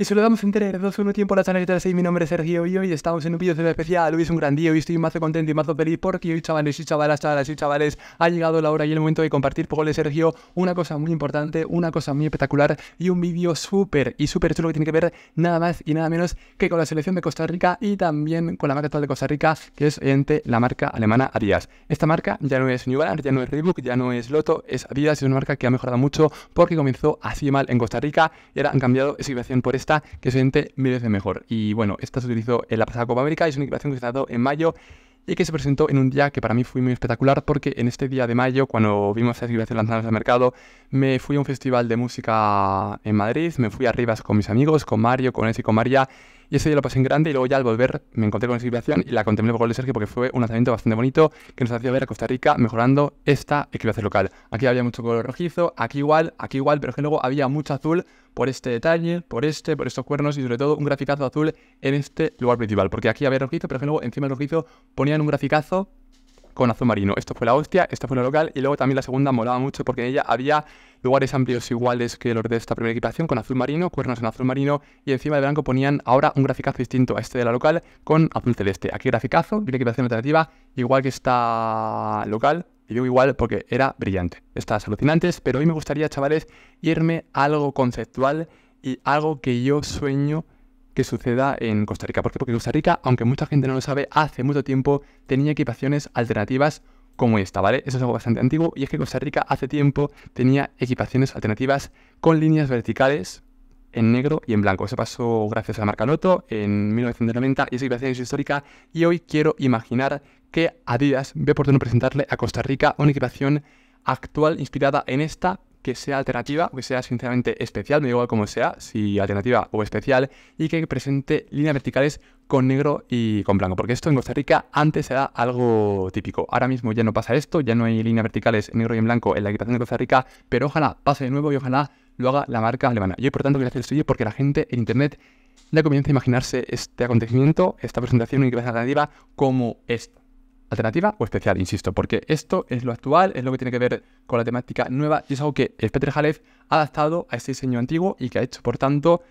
Y saludamos en 3, 2, 1, tiempo a la canal de 6, mi nombre es Sergio y hoy estamos en un vídeo especial, hoy es un gran día, hoy estoy mazo contento y mazo feliz porque hoy chavales y chavalas, chavalas y chavales, ha llegado la hora y el momento de compartir con de Sergio una cosa muy importante, una cosa muy espectacular y un vídeo súper y súper chulo que tiene que ver nada más y nada menos que con la selección de Costa Rica y también con la marca actual de Costa Rica que es obviamente la marca alemana Adidas. Esta marca ya no es New Balance, ya no es Reebok, ya no es Lotto, es Adidas, es una marca que ha mejorado mucho porque comenzó así mal en Costa Rica y ahora han cambiado esa situación por esta que se siente mil veces mejor. Y bueno, esta se utilizó en la pasada Copa América y es una equipación que se ha dado en mayo y que se presentó en un día que para mí fue muy espectacular porque en este día de mayo, cuando vimos esa equipación lanzada al mercado, me fui a un festival de música en Madrid, me fui a Rivas con mis amigos, con Mario, con y con María y ese día lo pasé en grande y luego ya al volver me encontré con la situación y la contemplé por gol de Sergio porque fue un lanzamiento bastante bonito que nos hacía ver a Costa Rica mejorando esta equipación local. Aquí había mucho color rojizo, aquí igual, aquí igual, pero que luego había mucho azul por este detalle, por este, por estos cuernos y sobre todo un graficazo azul en este lugar principal. Porque aquí había rojizo, pero que luego encima del rojizo ponían un graficazo con azul marino. Esto fue la hostia, esta fue la local y luego también la segunda molaba mucho porque en ella había lugares amplios iguales que los de esta primera equipación con azul marino, cuernos en azul marino y encima de blanco ponían ahora un graficazo distinto a este de la local con azul celeste. Aquí graficazo, una equipación alternativa, igual que esta local, y digo igual porque era brillante. Estas alucinantes, pero hoy me gustaría, chavales, irme a algo conceptual y algo que yo sueño que suceda en Costa Rica. ¿Por qué? Porque Costa Rica, aunque mucha gente no lo sabe, hace mucho tiempo tenía equipaciones alternativas como esta, ¿vale? Eso es algo bastante antiguo y es que Costa Rica hace tiempo tenía equipaciones alternativas con líneas verticales en negro y en blanco. Eso pasó gracias a la marca Lotto en 1990 y esa equipación es histórica y hoy quiero imaginar que Adidas ve por no presentarle a Costa Rica una equipación actual inspirada en esta, que sea alternativa, que sea sinceramente especial, me da igual como sea, si alternativa o especial, y que presente líneas verticales con negro y con blanco, porque esto en Costa Rica antes era algo típico. Ahora mismo ya no pasa esto, ya no hay líneas verticales en negro y en blanco en la equipación de Costa Rica, pero ojalá pase de nuevo y ojalá lo haga la marca alemana. Yo, por tanto, quiero hacer el estudio porque la gente en Internet ya comienza a imaginarse este acontecimiento, esta presentación en equipación alternativa, como esta alternativa o especial, insisto, porque esto es lo actual, es lo que tiene que ver con la temática nueva y es algo que el Peter Halef ha adaptado a ese diseño antiguo y que ha hecho, por tanto,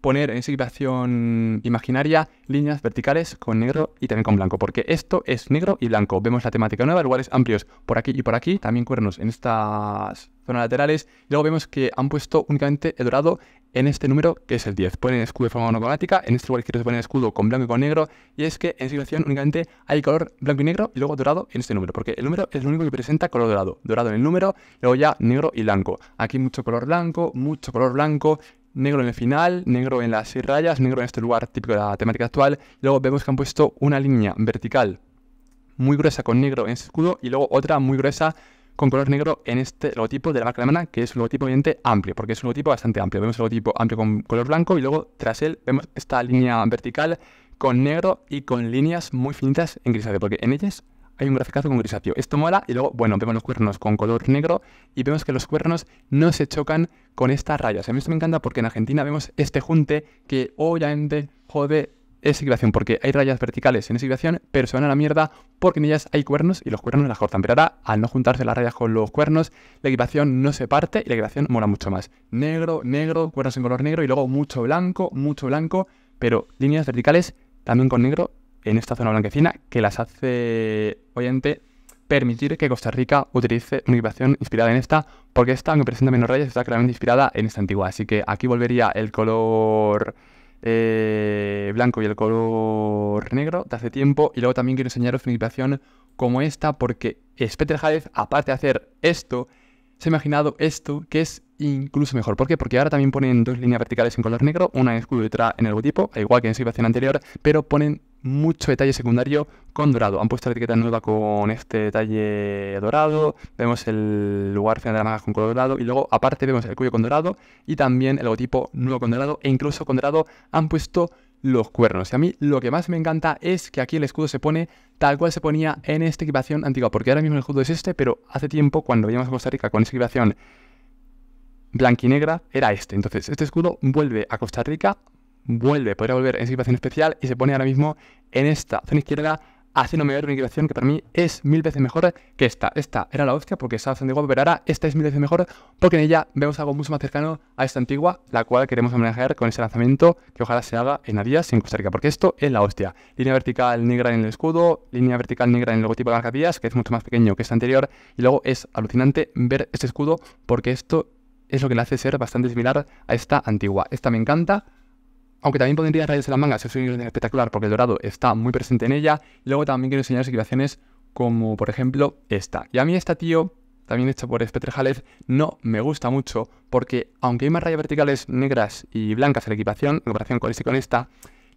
poner en situación imaginaria líneas verticales con negro y también con blanco, porque esto es negro y blanco. Vemos la temática nueva, lugares amplios por aquí y por aquí, también cuernos en estas zonas laterales. Y luego vemos que han puesto únicamente el dorado en este número, que es el 10. Ponen escudo de forma monocromática, en este lugar izquierdo se pone escudo con blanco y con negro, y es que en situación únicamente hay color blanco y negro y luego dorado en este número, porque el número es lo único que presenta color dorado. Dorado en el número, luego ya negro y blanco. Aquí mucho color blanco, mucho color blanco, negro en el final, negro en las rayas, negro en este lugar típico de la temática actual. Luego vemos que han puesto una línea vertical muy gruesa con negro en ese escudo y luego otra muy gruesa con color negro en este logotipo de la marca alemana, que es un logotipo evidente amplio, porque es un logotipo bastante amplio. Vemos el logotipo amplio con color blanco y luego tras él vemos esta línea vertical con negro y con líneas muy finitas en grisáceo, porque en ellas hay un graficazo con grisáceo. Esto mola y luego, bueno, vemos los cuernos con color negro y vemos que los cuernos no se chocan con estas rayas. A mí esto me encanta porque en Argentina vemos este junte que obviamente jode esa porque hay rayas verticales en esa pero se van a la mierda porque en ellas hay cuernos y los cuernos las la Pero ahora, al no juntarse las rayas con los cuernos, la equipación no se parte y la equipación mola mucho más. Negro, negro, cuernos en color negro y luego mucho blanco, mucho blanco, pero líneas verticales también con negro en esta zona blanquecina que las hace, obviamente, permitir que Costa Rica utilice una equipación inspirada en esta, porque esta, aunque presenta menos rayas, está claramente inspirada en esta antigua. Así que aquí volvería el color eh, blanco y el color negro de hace tiempo. Y luego también quiero enseñaros una equipación como esta, porque Peter hades aparte de hacer esto, se ha imaginado esto, que es incluso mejor. ¿Por qué? Porque ahora también ponen dos líneas verticales en color negro, una en escudo y otra en el logotipo, igual que en su equipación anterior, pero ponen mucho detalle secundario con dorado. Han puesto la etiqueta nueva con este detalle dorado, vemos el lugar final de la manga con color dorado y luego aparte vemos el cuello con dorado y también el logotipo nuevo con dorado e incluso con dorado han puesto los cuernos. Y a mí lo que más me encanta es que aquí el escudo se pone tal cual se ponía en esta equipación antigua, porque ahora mismo el escudo es este, pero hace tiempo cuando veíamos a Costa Rica con esa equipación blanquinegra era este. Entonces, este escudo vuelve a Costa Rica vuelve, podría volver en esa especial y se pone ahora mismo en esta zona izquierda haciendo mejor una que para mí es mil veces mejor que esta. Esta era la hostia porque estaba bastante de pero ahora esta es mil veces mejor porque en ella vemos algo mucho más cercano a esta antigua, la cual queremos homenajear con ese lanzamiento que ojalá se haga en Adidas sin en Costa Rica, porque esto es la hostia. Línea vertical negra en el escudo, línea vertical negra en el logotipo de marca Adidas, que es mucho más pequeño que esta anterior, y luego es alucinante ver este escudo porque esto es lo que le hace ser bastante similar a esta antigua. Esta me encanta, aunque también podría en las mangas, es un espectacular porque el dorado está muy presente en ella. Luego también quiero enseñaros equipaciones como por ejemplo esta. Y a mí esta, tío, también hecha por Halef, no me gusta mucho porque aunque hay más rayas verticales negras y blancas en la equipación, en comparación con este y con esta,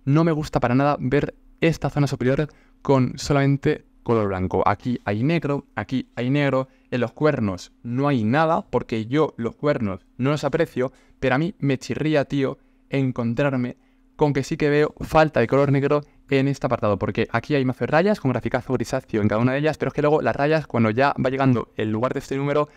no me gusta para nada ver esta zona superior con solamente color blanco. Aquí hay negro, aquí hay negro, en los cuernos no hay nada porque yo los cuernos no los aprecio, pero a mí me chirría, tío, encontrarme con que sí que veo falta de color negro en este apartado, porque aquí hay más de rayas con graficazo grisáceo en cada una de ellas, pero es que luego las rayas, cuando ya va llegando el lugar de este número,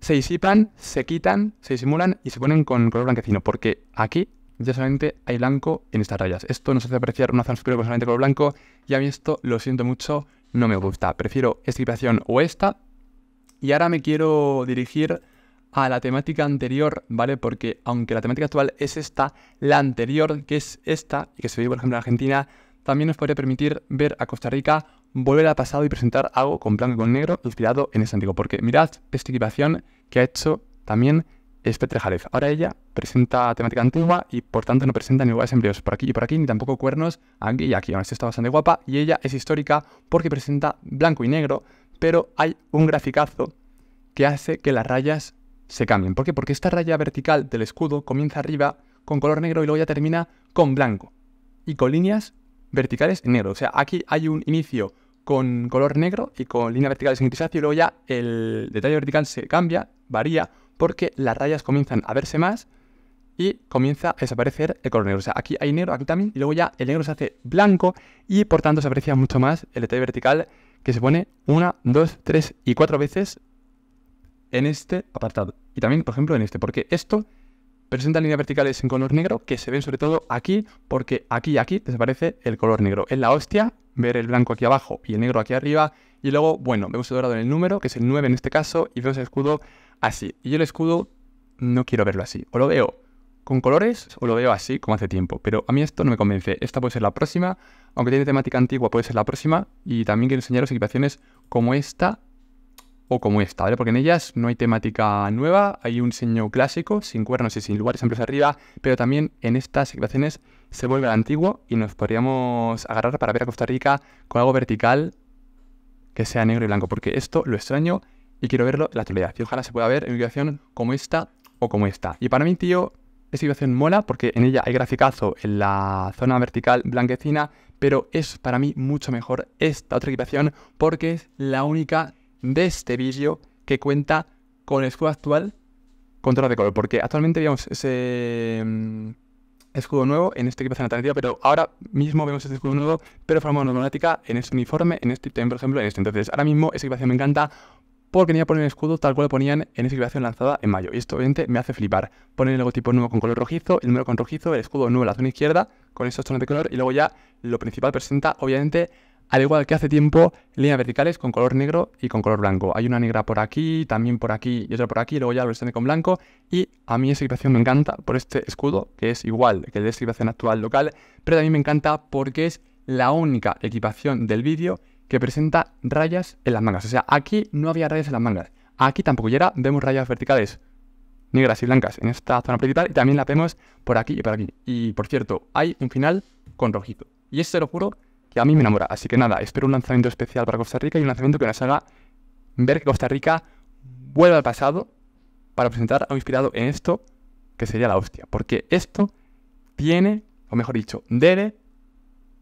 se disipan, se quitan, se disimulan y se ponen con color blanquecino, porque aquí ya solamente hay blanco en estas rayas. Esto nos hace apreciar una zona superior con solamente color blanco, y a mí esto, lo siento mucho, no me gusta. Prefiero esta o esta, y ahora me quiero dirigir a la temática anterior, ¿vale? Porque aunque la temática actual es esta, la anterior, que es esta, y que se ve, por ejemplo, en Argentina, también nos podría permitir ver a Costa Rica volver al pasado y presentar algo con blanco y con negro inspirado en ese antiguo. Porque mirad esta equipación que ha hecho también petre Jarez. Ahora ella presenta temática antigua y por tanto no presenta ni lugares empleos por aquí y por aquí, ni tampoco cuernos aquí y aquí. Aún así está bastante guapa y ella es histórica porque presenta blanco y negro, pero hay un graficazo que hace que las rayas se cambian. ¿Por qué? Porque esta raya vertical del escudo comienza arriba con color negro y luego ya termina con blanco y con líneas verticales en negro. O sea, aquí hay un inicio con color negro y con línea vertical en grisáceo y luego ya el detalle vertical se cambia, varía, porque las rayas comienzan a verse más y comienza a desaparecer el color negro. O sea, aquí hay negro, aquí también, y luego ya el negro se hace blanco y por tanto se aprecia mucho más el detalle vertical que se pone una, dos, tres y cuatro veces en este apartado. Y también, por ejemplo, en este, porque esto presenta líneas verticales en color negro que se ven sobre todo aquí, porque aquí y aquí desaparece el color negro. Es la hostia ver el blanco aquí abajo y el negro aquí arriba. Y luego, bueno, vemos el dorado en el número, que es el 9 en este caso, y vemos el escudo así. Y yo el escudo no quiero verlo así. O lo veo con colores o lo veo así, como hace tiempo. Pero a mí esto no me convence. Esta puede ser la próxima, aunque tiene temática antigua, puede ser la próxima. Y también quiero enseñaros equipaciones como esta como esta, ¿vale? porque en ellas no hay temática nueva, hay un diseño clásico, sin cuernos y sin lugares amplios arriba, pero también en estas equipaciones se vuelve al antiguo y nos podríamos agarrar para ver a Costa Rica con algo vertical que sea negro y blanco, porque esto lo extraño y quiero verlo la actualidad. Y ojalá se pueda ver en una situación como esta o como esta. Y para mí, tío, esta situación mola porque en ella hay graficazo en la zona vertical blanquecina, pero es para mí mucho mejor esta otra equipación porque es la única de este vídeo que cuenta con el escudo actual con contra de color, porque actualmente vemos ese mm, escudo nuevo en este equipo de alternativa, pero ahora mismo vemos este escudo nuevo, pero de forma monocromática en este uniforme, en este también, por ejemplo, en este. Entonces, ahora mismo esa equipación me encanta porque tenía poner el escudo tal cual lo ponían en esa equipación lanzada en mayo. Y esto obviamente me hace flipar. ponen el logotipo nuevo con color rojizo, el número con rojizo, el escudo nuevo en la zona izquierda, con esos tonos de color, y luego ya lo principal presenta obviamente al igual que hace tiempo, líneas verticales con color negro y con color blanco. Hay una negra por aquí, también por aquí y otra por aquí, luego ya lo extendí con blanco. Y a mí esa equipación me encanta por este escudo, que es igual que el de equipación actual local, pero también me encanta porque es la única equipación del vídeo que presenta rayas en las mangas. O sea, aquí no había rayas en las mangas. Aquí tampoco y vemos rayas verticales negras y blancas en esta zona principal y también la vemos por aquí y por aquí. Y por cierto, hay un final con rojito. Y este, lo juro, y a mí me enamora. Así que nada, espero un lanzamiento especial para Costa Rica y un lanzamiento que nos haga ver que Costa Rica vuelve al pasado para presentar algo inspirado en esto, que sería la hostia. Porque esto tiene, o mejor dicho, debe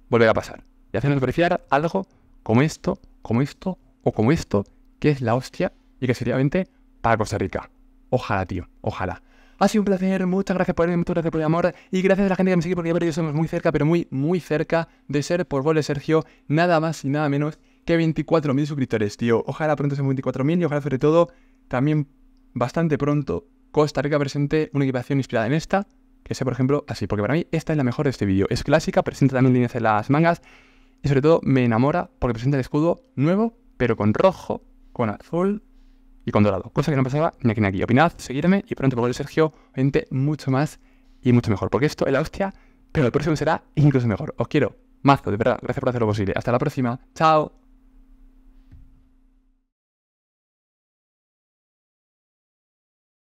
volver a pasar. Y hacernos verificar algo como esto, como esto, o como esto, que es la hostia y que sería, obviamente, para Costa Rica. Ojalá, tío, ojalá. Ha sido un placer, muchas gracias por el muchas gracias por el amor y gracias a la gente que me sigue porque ya yo somos muy cerca, pero muy, muy cerca de ser por de Sergio, nada más y nada menos que 24.000 suscriptores, tío. Ojalá pronto sean 24.000 y ojalá sobre todo también bastante pronto Costa Rica presente una equipación inspirada en esta, que sea por ejemplo así, porque para mí esta es la mejor de este vídeo. Es clásica, presenta también líneas en las mangas y sobre todo me enamora porque presenta el escudo nuevo, pero con rojo, con azul, y con dorado, cosa que no pasaba ni aquí ni aquí. Opinad, seguidme y pronto volveré Sergio, gente mucho más y mucho mejor, porque esto es la hostia, pero el próximo será incluso mejor. Os quiero, mazo, de verdad, gracias por hacer lo posible. Hasta la próxima, chao.